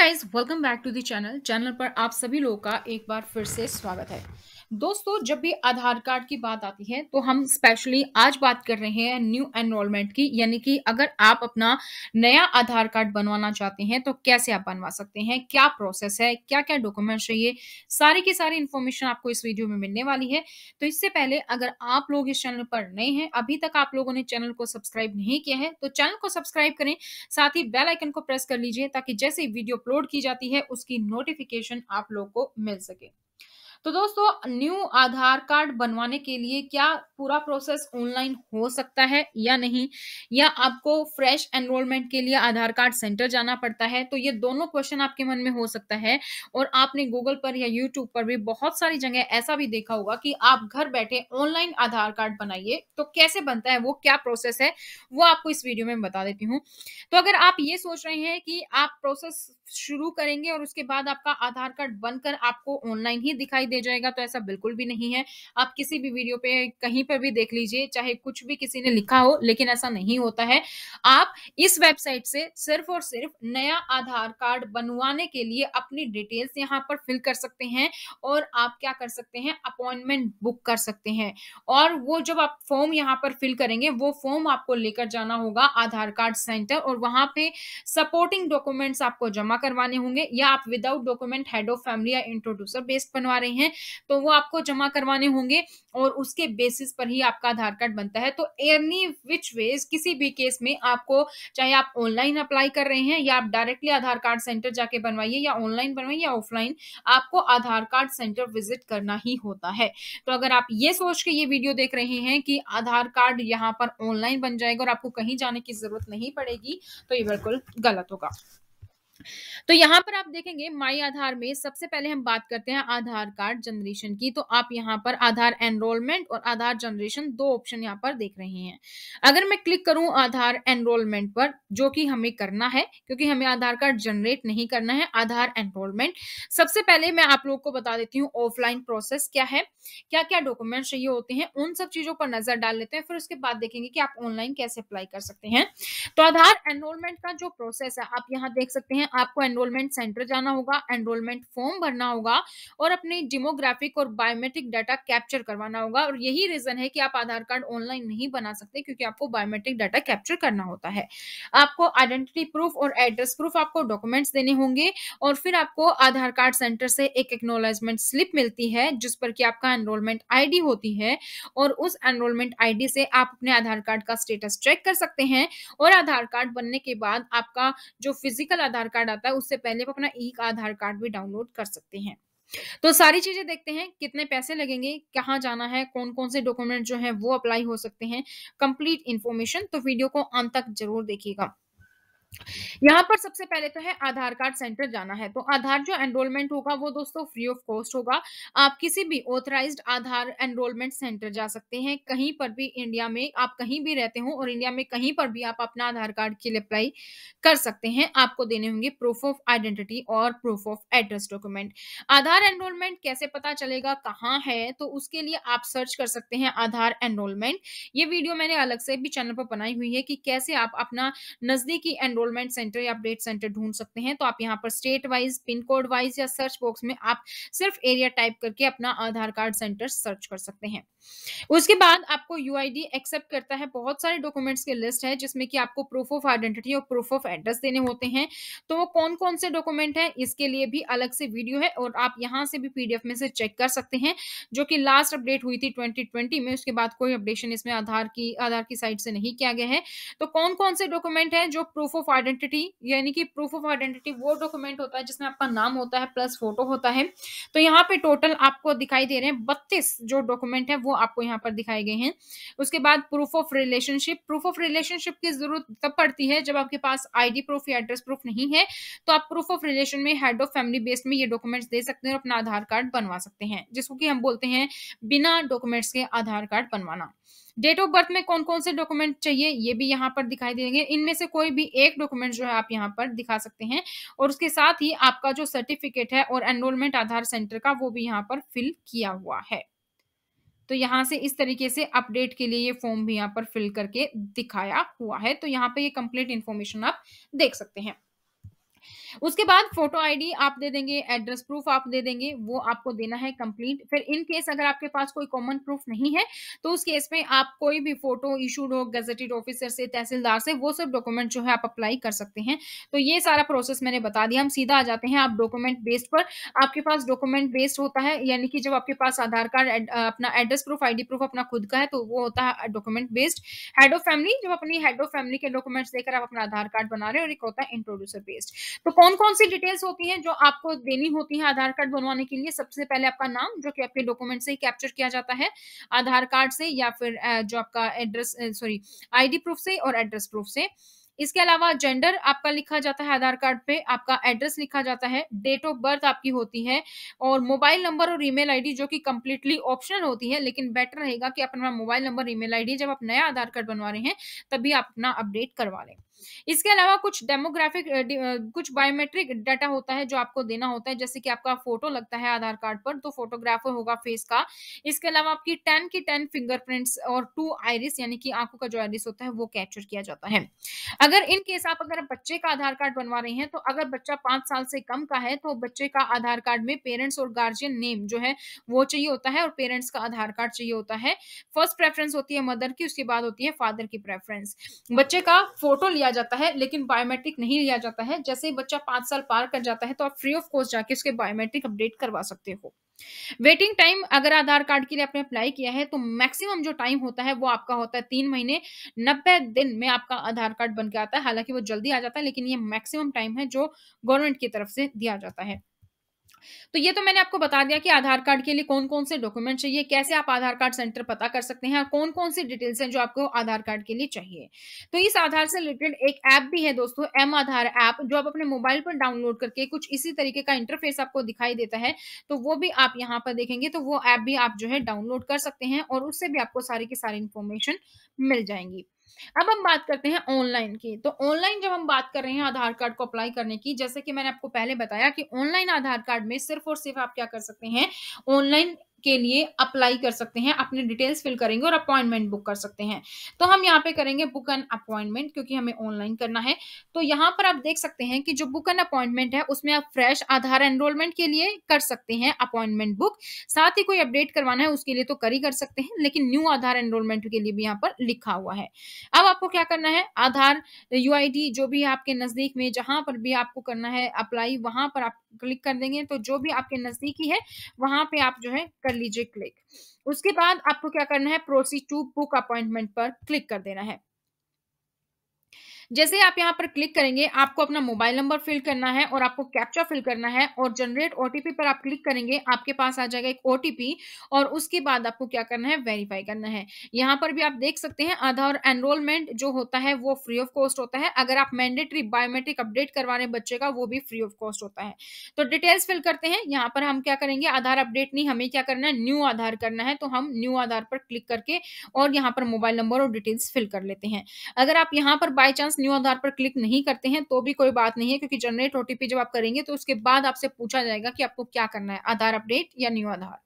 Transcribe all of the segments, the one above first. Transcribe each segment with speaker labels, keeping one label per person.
Speaker 1: Guys welcome back to the channel channel पर आप सभी लोगों का एक बार फिर से स्वागत है दोस्तों जब भी आधार कार्ड की बात आती है तो हम स्पेशली आज बात कर रहे हैं न्यू एनरोलमेंट की यानी कि अगर आप अपना नया आधार कार्ड बनवाना चाहते हैं तो कैसे आप बनवा सकते हैं क्या प्रोसेस है क्या क्या डॉक्यूमेंट चाहिए सारी की सारी इन्फॉर्मेशन आपको इस वीडियो में मिलने वाली है तो इससे पहले अगर आप लोग इस चैनल पर नए हैं अभी तक आप लोगों ने चैनल को सब्सक्राइब नहीं किया है तो चैनल को सब्सक्राइब करें साथ ही बेलाइकन को प्रेस कर लीजिए ताकि जैसे वीडियो अपलोड की जाती है उसकी नोटिफिकेशन आप लोग को मिल सके तो दोस्तों न्यू आधार कार्ड बनवाने के लिए क्या पूरा प्रोसेस ऑनलाइन हो सकता है या नहीं या आपको फ्रेश एनरोलमेंट के लिए आधार कार्ड सेंटर जाना पड़ता है तो ये दोनों क्वेश्चन आपके मन में हो सकता है और आपने गूगल पर या यूट्यूब पर भी बहुत सारी जगह ऐसा भी देखा होगा कि आप घर बैठे ऑनलाइन आधार कार्ड बनाइए तो कैसे बनता है वो क्या प्रोसेस है वो आपको इस वीडियो में बता देती हूँ तो अगर आप ये सोच रहे हैं कि आप प्रोसेस शुरू करेंगे और उसके बाद आपका आधार कार्ड बनकर आपको ऑनलाइन ही दिखाई दे जाएगा तो ऐसा बिल्कुल भी नहीं है आप किसी भी वीडियो पे कहीं पर भी देख लीजिए चाहे कुछ भी किसी ने लिखा हो लेकिन ऐसा नहीं होता है आप इस वेबसाइट से सिर्फ और सिर्फ नया आधार कार्ड बनवाने के लिए अपनी डिटेल्स यहाँ पर फिल कर सकते हैं और आप क्या कर सकते हैं अपॉइंटमेंट बुक कर सकते हैं और वो जब आप फॉर्म यहाँ पर फिल करेंगे वो फॉर्म आपको लेकर जाना होगा आधार कार्ड सेंटर और वहां पे सपोर्टिंग डॉक्यूमेंट्स आपको जमा करवाने होंगे या आप without document head of family या इंट्रोड्यूसर बेस्ड बनवा रहे हैं हैं तो वो आपको जमा करवाने होंगे और उसके बेसिस पर ही आपका आधार कार्ड बनता है तो एनी विच वेज किसी भी केस में आपको चाहे आप ऑनलाइन अप्लाई कर रहे हैं या आप डायरेक्टली आधार कार्ड सेंटर जाके बनवाइए या ऑनलाइन बनवाइए या ऑफलाइन आपको आधार कार्ड सेंटर विजिट करना ही होता है तो अगर आप ये सोच के ये वीडियो देख रहे हैं कि आधार कार्ड यहाँ पर ऑनलाइन बन जाएगा और आपको कहीं जाने की जरूरत नहीं पड़ेगी तो ये बिल्कुल गलत होगा तो यहाँ पर आप देखेंगे माई आधार में सबसे पहले हम बात करते हैं आधार कार्ड जनरेशन की तो आप यहाँ पर आधार एनरोलमेंट और आधार जनरेशन दो ऑप्शन यहाँ पर देख रहे हैं अगर मैं क्लिक करूं आधार एनरोलमेंट पर जो कि हमें करना है क्योंकि हमें आधार कार्ड जनरेट नहीं करना है आधार एनरोलमेंट सबसे पहले मैं आप लोग को बता देती हूँ ऑफलाइन प्रोसेस क्या है क्या क्या डॉक्यूमेंट चाहिए होते हैं उन सब चीजों पर नजर डाल लेते हैं फिर उसके बाद देखेंगे कि आप ऑनलाइन कैसे अप्लाई कर सकते हैं तो आधार एनरोलमेंट का जो प्रोसेस है आप यहाँ देख सकते हैं आपको एनरोलमेंट सेंटर जाना होगा एनरोलमेंट फॉर्म भरना होगा और अपने डिमोग्राफिक और बायोमेट्रिक डाटा कैप्चर करवाना होगा और यही रीजन है कि आप आधार कार्ड ऑनलाइन नहीं बना सकते क्योंकि आपको बायोमेट्रिक डाटा कैप्चर करना होता है आपको आइडेंटिटी प्रूफ और एड्रेस प्रूफ आपको डॉक्यूमेंट्स देने होंगे और फिर आपको आधार कार्ड सेंटर से एक एक्नोलेजमेंट स्लिप मिलती है जिस पर कि आपका एनरोलमेंट आईडी होती है और उस एनरोलमेंट आईडी से आप अपने आधार कार्ड का स्टेटस चेक कर सकते हैं और आधार कार्ड बनने के बाद आपका जो फिजिकल आधार कार्ड कार्ड आता है उससे पहले आप अपना ई आधार कार्ड भी डाउनलोड कर सकते हैं तो सारी चीजें देखते हैं कितने पैसे लगेंगे कहाँ जाना है कौन कौन से डॉक्यूमेंट जो है वो अप्लाई हो सकते हैं कंप्लीट इन्फॉर्मेशन तो वीडियो को अंत तक जरूर देखिएगा यहाँ पर सबसे पहले तो है आधार कार्ड सेंटर जाना है तो आधार जो एनरोलमेंट होगा वो दोस्तों फ्री ऑफ कॉस्ट होगा आप किसी भी ऑथराइज आधार एनरोलमेंट सेंटर जा सकते हैं कहीं पर भी इंडिया में आप कहीं भी रहते हो और इंडिया में कहीं पर भी आप अपना आधार कार्ड के लिए अप्लाई कर सकते हैं आपको देने होंगे प्रूफ ऑफ आइडेंटिटी और proof of address document Aadhaar enrolment कैसे पता चलेगा कहाँ है तो उसके लिए आप सर्च कर सकते हैं आधार एनरोलमेंट ये वीडियो मैंने अलग से भी चैनल पर बनाई हुई है कि कैसे आप अपना नजदीकी एनरोल एनरोलमेंट सेंटर या अपडेट सेंटर ढूंढ सकते हैं तो आप यहाँ पर state wise pin code wise या सर्च बॉक्स में आप सिर्फ एरिया टाइप करके अपना आधार कार्ड सेंटर सर्च कर सकते हैं उसके बाद आपको यू एक्सेप्ट करता है बहुत सारे डॉक्यूमेंट्स की लिस्ट है जिसमें कि आपको प्रूफ ऑफ आइडेंटिटी और प्रूफ ऑफ एड्रेस देने होते हैं तो वो कौन कौन से डॉक्यूमेंट है इसके लिए भी अलग से वीडियो है और आप यहाँ से भी पीडीएफ में से चेक कर सकते हैं जो कि लास्ट अपडेट हुई थी 2020 में उसके बाद कोई अपडेशन इसमें आधार की आधार की साइड से नहीं किया गया है तो कौन कौन से डॉक्यूमेंट है जो प्रूफ ऑफ ऑफ आइडेंटिटी यानी कि प्रूफ ऑफ आइडेंटिटी वो डॉक्यूमेंट होता है जिसमें आपका नाम होता है प्लस फोटो होता है तो यहाँ पे टोटल आपको दिखाई दे रहे हैं बत्तीस जो डॉक्यूमेंट है वो आपको यहाँ पर दिखाई गए हैं उसके बाद proof of relationship proof of relationship की जरूरत तब पड़ती है जब आपके पास आई प्रूफ या एड्रेस प्रूफ नहीं है तो आप प्रूफ ऑफ रिलेशन में हेड ऑफ फैमिली बेस्ड में ये डॉक्यूमेंट्स दे सकते हैं और अपना आधार कार्ड बनवा सकते हैं जिसको कि हम बोलते हैं बिना डॉक्यूमेंट्स के आधार कार्ड बनवाना डेट ऑफ बर्थ में कौन कौन से डॉक्यूमेंट चाहिए ये भी यहाँ पर दिखाई देंगे इनमें से कोई भी एक डॉक्यूमेंट जो है आप यहाँ पर दिखा सकते हैं और उसके साथ ही आपका जो सर्टिफिकेट है और एनरोलमेंट आधार सेंटर का वो भी यहाँ पर फिल किया हुआ है तो यहाँ से इस तरीके से अपडेट के लिए ये फॉर्म भी यहाँ पर फिल करके दिखाया हुआ है तो यहाँ पे ये कंप्लीट इन्फॉर्मेशन आप देख सकते हैं उसके बाद फोटो आईडी आप दे देंगे एड्रेस प्रूफ आप दे देंगे वो आपको देना है कंप्लीट फिर इन केस अगर आपके पास कोई कॉमन प्रूफ नहीं है तो उस केस में आप कोई भी फोटो इशूड हो गजेटेड ऑफिसर से तहसीलदार से वो सब डॉक्यूमेंट जो है आप अप्लाई कर सकते हैं तो ये सारा प्रोसेस मैंने बता दिया हम सीधा आ जाते हैं आप डॉक्यूमेंट बेस्ड पर आपके पास डॉक्यूमेंट बेस्ड होता है यानी कि जब आपके पास आधार कार्ड अपना एड्रेस प्रूफ आई प्रूफ अपना खुद का है तो वो होता है document based head of family जब अपनी हेड ऑफ फैमिली के डॉक्यूमेंट्स देकर आप अपना आधार कार्ड बना रहे हो और एक होता है इंट्रोड्यूसर बेस्ड तो कौन कौन सी डिटेल्स होती हैं जो आपको देनी होती है आधार कार्ड बनवाने के लिए सबसे पहले आपका नाम जो कि आपके डॉक्यूमेंट से ही कैप्चर किया जाता है आधार कार्ड से या फिर जो आपका एड्रेस सॉरी आईडी प्रूफ से और एड्रेस प्रूफ से इसके अलावा जेंडर आपका लिखा जाता है आधार कार्ड पे आपका एड्रेस लिखा जाता है डेट ऑफ बर्थ आपकी होती है और मोबाइल नंबर और ईमेल आईडी जो कि कंप्लीटली ऑप्शनल होती है लेकिन बेटर रहेगा कि अपना मोबाइल नंबर ईमेल आईडी जब आप नया आधार कार्ड बनवा रहे हैं तभी आप अपना अपडेट करवा लें इसके अलावा कुछ डेमोग्राफिक कुछ बायोमेट्रिक डाटा होता है जो आपको देना होता है जैसे कि आपका फोटो लगता है आधार कार्ड पर तो फोटोग्राफर होगा फेस का इसके अलावा आपकी टेन की टेन फिंगरप्रिंट्स और टू आयरिस यानी कि आंखों का जो आयरिस होता है वो कैप्चर किया जाता है अगर इन केस आप अगर बच्चे का आधार कार्ड बनवा रहे हैं तो अगर बच्चा पांच साल से कम का है तो बच्चे का आधार कार्ड में पेरेंट्स और गार्जियन नेम जो है वो चाहिए होता है और पेरेंट्स का आधार कार्ड चाहिए होता है फर्स्ट प्रेफरेंस होती है मदर की उसके बाद होती है फादर की प्रेफरेंस बच्चे का फोटो लिया लिया जाता है लेकिन बायोमेट्रिक नहीं लिया जाता है जैसे ही बच्चा पांच साल पार कर जाता है तो आप फ्री ऑफ कॉस्ट जाके उसके बायोमेट्रिक अपडेट करवा सकते हो वेटिंग टाइम अगर आधार कार्ड के लिए आपने अप्लाई किया है तो मैक्सिमम जो टाइम होता है वो आपका होता है तीन महीने नब्बे दिन में आपका आधार कार्ड बन के आता है हालांकि वो जल्दी आ जाता है लेकिन ये मैक्सिमम टाइम है जो गवर्नमेंट की तरफ से दिया जाता है तो ये तो मैंने आपको बता दिया कि आधार कार्ड के लिए कौन कौन से डॉक्यूमेंट चाहिए कैसे आप आधार कार्ड सेंटर पता कर सकते हैं और कौन कौन सी डिटेल्स हैं जो आपको आधार कार्ड के लिए चाहिए तो इस आधार से रिलेटेड एक ऐप भी है दोस्तों एम आधार ऐप जो आप अपने मोबाइल पर डाउनलोड करके कुछ इसी तरीके का इंटरफेस आपको दिखाई देता है तो वो भी आप यहाँ पर देखेंगे तो वो ऐप भी आप जो है डाउनलोड कर सकते हैं और उससे भी आपको सारी की सारी इन्फॉर्मेशन मिल जाएंगी अब हम बात करते हैं ऑनलाइन की तो ऑनलाइन जब हम बात कर रहे हैं आधार कार्ड को अप्लाई करने की जैसे कि मैंने आपको पहले बताया कि ऑनलाइन आधार कार्ड में सिर्फ और सिर्फ आप क्या कर सकते हैं ऑनलाइन के लिए अप्लाई कर सकते हैं अपने डिटेल्स फिल करेंगे और अपॉइंटमेंट बुक कर सकते हैं तो हम यहाँ पे करेंगे बुक एन अपॉइंटमेंट क्योंकि हमें ऑनलाइन करना है तो यहाँ पर आप देख सकते हैं कि जो बुक एन अपॉइंटमेंट है उसमें आप फ्रेश आधार एनरोलमेंट के लिए कर सकते हैं अपॉइंटमेंट बुक साथ ही कोई अपडेट करवाना है उसके लिए तो कर ही कर सकते हैं लेकिन न्यू आधार एनरोलमेंट के लिए भी यहाँ पर लिखा हुआ है अब आपको क्या करना है आधार यू जो भी आपके नजदीक में जहां पर भी आपको करना है अप्लाई वहां पर आप क्लिक कर देंगे तो जो भी आपके नजदीकी है वहां पर आप जो है कर लीजिए क्लिक उसके बाद आपको क्या करना है प्रोसीड टू बुक अपॉइंटमेंट पर क्लिक कर देना है जैसे आप यहाँ पर क्लिक करेंगे आपको अपना मोबाइल नंबर फिल करना है और आपको कैप्चा फिल करना है और जनरेट ओटीपी पर आप क्लिक करेंगे आपके पास आ जाएगा एक ओटीपी और उसके बाद आपको क्या करना है वेरीफाई करना है यहाँ पर भी आप देख सकते हैं आधार एनरोलमेंट जो होता है वो फ्री ऑफ कॉस्ट होता है अगर आप मैंडेटरी बायोमेट्रिक अपडेट करवा रहे बच्चे का वो भी फ्री ऑफ कॉस्ट होता है तो डिटेल्स फिल करते हैं यहाँ पर हम क्या करेंगे आधार अपडेट नहीं हमें क्या करना है न्यू आधार करना है तो हम न्यू आधार पर क्लिक करके और यहाँ पर मोबाइल नंबर और डिटेल्स फिल कर लेते हैं अगर आप यहाँ पर बाई चांस न्यू आधार पर क्लिक नहीं करते हैं तो भी कोई बात नहीं है क्योंकि जनरेट ओटीपी जब आप करेंगे तो उसके बाद आपसे पूछा जाएगा कि आपको क्या करना है आधार अपडेट या न्यू आधार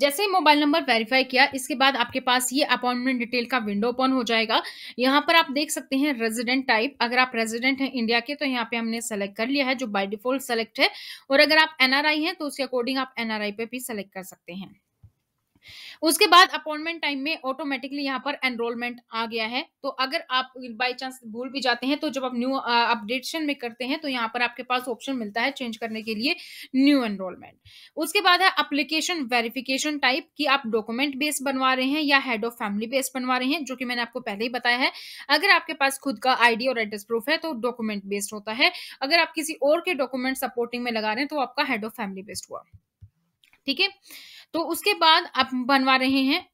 Speaker 1: जैसे ही मोबाइल नंबर वेरीफाई किया इसके बाद आपके पास ये अपॉइंटमेंट डिटेल का विंडो ओपन हो जाएगा यहाँ पर आप देख सकते हैं रेजिडेंट टाइप अगर आप रेजिडेंट हैं इंडिया के तो यहाँ पे हमने सेलेक्ट कर लिया है जो बाय डिफॉल्ट सेलेक्ट है और अगर आप एनआरआई हैं तो उसके अकॉर्डिंग आप एनआरआई पे भी सेलेक्ट कर सकते हैं उसके बाद अपॉइंटमेंट टाइम में ऑटोमेटिकली यहाँ पर एनरोलमेंट आ गया है तो अगर आप बाई चांस भूल भी जाते हैं तो जब आप न्यू अपडेशन में करते हैं तो यहाँ पर आपके पास ऑप्शन मिलता है चेंज करने के लिए न्यू एनरोलमेंट उसके बाद है अप्लीकेशन वेरिफिकेशन टाइप कि आप डॉक्यूमेंट बेस बनवा रहे हैं या हेड ऑफ फैमिली बेस बनवा रहे हैं जो कि मैंने आपको पहले ही बताया है अगर आपके पास खुद का आईडी और एड्रेस प्रूफ है तो डॉक्यूमेंट बेस्ड होता है अगर आप किसी और के डॉक्यूमेंट सपोर्टिंग में लगा रहे हैं तो आपका हेड ऑफ फैमिली बेस्ड हुआ ठीक है तो उसके बाद आप बनवा रहे हैं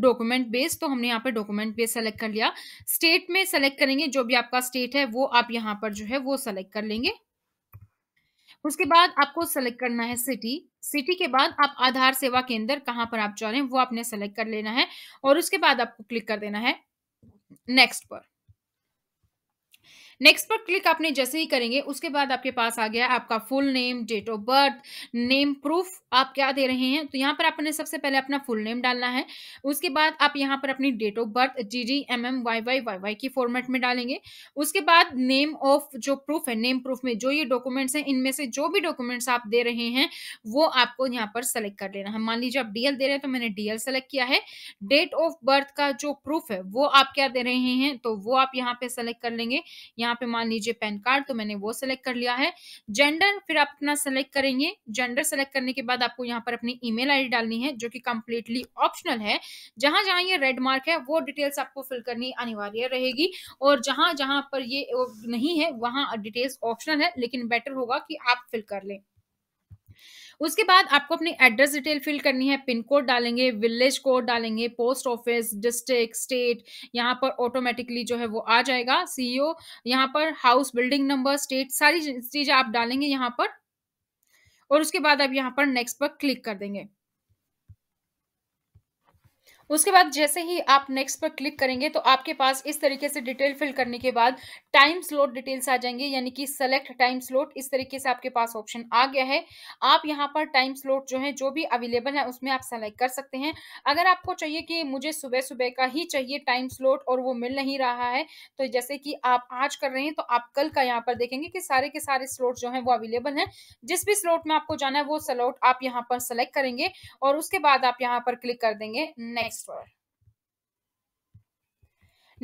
Speaker 1: डॉक्यूमेंट बेस तो हमने यहाँ पर डॉक्यूमेंट बेस सेलेक्ट कर लिया स्टेट में सेलेक्ट करेंगे जो भी आपका स्टेट है वो आप यहाँ पर जो है वो सेलेक्ट कर लेंगे उसके बाद आपको सेलेक्ट करना है सिटी सिटी के बाद आप आधार सेवा केंद्र कहाँ पर आप जा रहे हैं वो आपने सेलेक्ट कर लेना है और उसके बाद आपको क्लिक कर देना है नेक्स्ट पर नेक्स्ट पर क्लिक आपने जैसे ही करेंगे उसके बाद आपके पास आ गया आपका full name date of birth name proof आप क्या दे रहे हैं तो यहाँ पर आपने सबसे पहले अपना फुल नेम डालना है उसके बाद आप यहाँ पर अपनी date of birth G G M M Y Y Y Y की फॉर्मेट में डालेंगे उसके बाद नेम ऑफ जो प्रूफ है नेम प्रूफ में जो ये डॉक्यूमेंट्स हैं इनमें से जो भी डॉक्यूमेंट्स आप दे रहे हैं वो आपको यहाँ पर सेलेक्ट कर लेना है मान लीजिए आप डीएल दे रहे हैं तो मैंने डीएल सेलेक्ट किया है डेट ऑफ बर्थ का जो प्रूफ है वो आप क्या दे रहे हैं तो वो आप यहाँ पे सेलेक्ट कर लेंगे यहाँ यहाँ पे मान लीजिए पैन कार्ड तो मैंने वो सेलेक्ट कर लिया है जेंडर फिर आप अपना सेलेक्ट करेंगे जेंडर सेलेक्ट करने के बाद आपको यहाँ पर अपनी ईमेल आईडी डालनी है जो कि कंप्लीटली ऑप्शनल है जहां जहां ये रेड मार्क है वो डिटेल्स आपको फिल करनी अनिवार्य रहेगी और जहां जहां पर ये नहीं है वहां डिटेल्स ऑप्शनल है लेकिन बेटर होगा कि आप फिल कर लें उसके बाद आपको अपनी एड्रेस डिटेल फिल करनी है पिन कोड डालेंगे विलेज कोड डालेंगे पोस्ट ऑफिस डिस्ट्रिक्ट स्टेट यहाँ पर ऑटोमेटिकली जो है वो आ जाएगा सीईओ e यहाँ पर हाउस बिल्डिंग नंबर स्टेट सारी चीजें आप डालेंगे यहाँ पर और उसके बाद आप यहाँ पर नेक्स्ट पर क्लिक कर देंगे उसके बाद जैसे ही आप नेक्स्ट पर क्लिक करेंगे तो आपके पास इस तरीके से डिटेल फिल करने के बाद टाइम स्लोट डिटेल्स आ जाएंगे यानी कि सेलेक्ट टाइम स्लोट इस तरीके से आपके पास ऑप्शन आ गया है आप यहाँ पर टाइम स्लोट जो है जो भी अवेलेबल है उसमें आप सेलेक्ट कर सकते हैं अगर आपको चाहिए कि मुझे सुबह सुबह का ही चाहिए टाइम स्लोट और वो मिल नहीं रहा है तो जैसे कि आप आज कर रहे हैं तो आप कल का यहाँ पर देखेंगे कि सारे के सारे स्लोट जो है वो अवेलेबल है जिस भी स्लोट में आपको जाना है वो स्लोट आप यहाँ पर सेलेक्ट करेंगे और उसके बाद आप यहाँ पर क्लिक कर देंगे नेक्स्ट next one.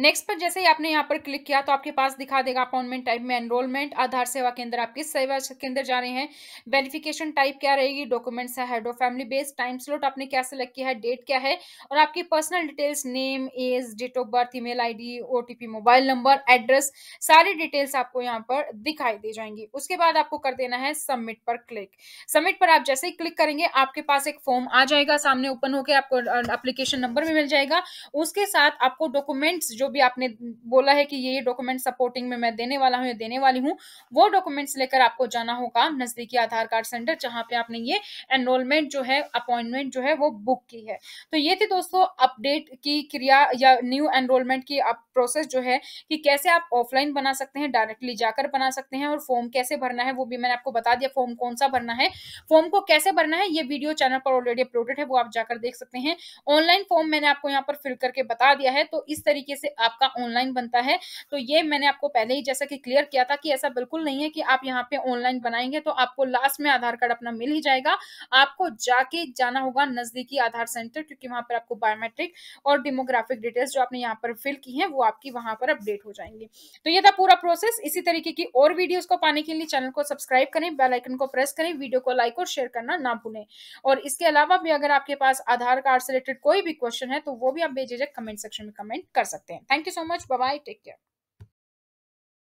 Speaker 1: नेक्स्ट पर जैसे ही आपने यहाँ पर क्लिक किया तो आपके पास दिखा देगा अपॉइंटमेंट टाइप में एनरोलमेंट आधार सेवा केंद्र आप किस सेवा केंद्र जा रहे हैं वेरिफिकेशन टाइप क्या रहेगी डॉक्यूमेंट्स है head of family based time slot आपने क्या सेलेक्ट किया है डेट क्या है और आपकी personal details name age date of birth email I D mobile number address सारी डिटेल्स आपको यहाँ पर दिखाई दी जाएंगी उसके बाद आपको कर देना है सबमिट पर क्लिक सबमिट पर आप जैसे ही क्लिक करेंगे आपके पास एक फॉर्म आ जाएगा सामने ओपन होकर आपको अप्लीकेशन नंबर भी मिल जाएगा उसके साथ आपको डॉक्यूमेंट्स जो भी आपने बोला है कि ये डॉक्यूमेंट सपोर्टिंग में मैं देने वाला हूँ या देने वाली हूँ वो डॉक्यूमेंट्स लेकर आपको जाना होगा नजदीकी आधार कार्ड सेंटर जहाँ पे आपने ये एनरोलमेंट जो है अपॉइंटमेंट जो है वो बुक की है तो ये थी दोस्तों अपडेट की क्रिया या न्यू एनरोलमेंट की प्रोसेस जो है कि कैसे आप ऑफलाइन बना सकते हैं डायरेक्टली जाकर बना सकते हैं और फॉर्म कैसे भरना है वो भी मैंने आपको बता दिया फॉर्म कौन सा भरना है फॉर्म को कैसे भरना है ये वीडियो चैनल पर ऑलरेडी अपलोडेड है वो आप जाकर देख सकते हैं ऑनलाइन फॉर्म मैंने आपको यहाँ पर फिल करके बता दिया है तो इस तरीके से आपका ऑनलाइन बनता है तो ये मैंने आपको पहले ही जैसा कि क्लियर किया था कि ऐसा बिल्कुल नहीं है कि आप यहाँ पे ऑनलाइन बनाएंगे तो आपको लास्ट में आधार कार्ड अपना मिल ही जाएगा आपको जाके जाना होगा नजदीकी आधार सेंटर क्योंकि वहां पर आपको बायोमेट्रिक और डेमोग्राफिक डिटेल्स जो आपने यहाँ पर फिल की है वो आपकी वहां पर अपडेट हो जाएंगी तो ये था पूरा प्रोसेस इसी तरीके की और वीडियोज को पाने के लिए चैनल को सब्सक्राइब करें बेलाइकन को प्रेस करें वीडियो को लाइक और शेयर करना ना भूलें और इसके अलावा भी अगर आपके पास आधार कार्ड से रिलेटेड कोई भी क्वेश्चन है तो वो भी आप बेझिझक कमेंट सेक्शन में कमेंट कर सकते हैं Thank you so much. Bye bye. Take care.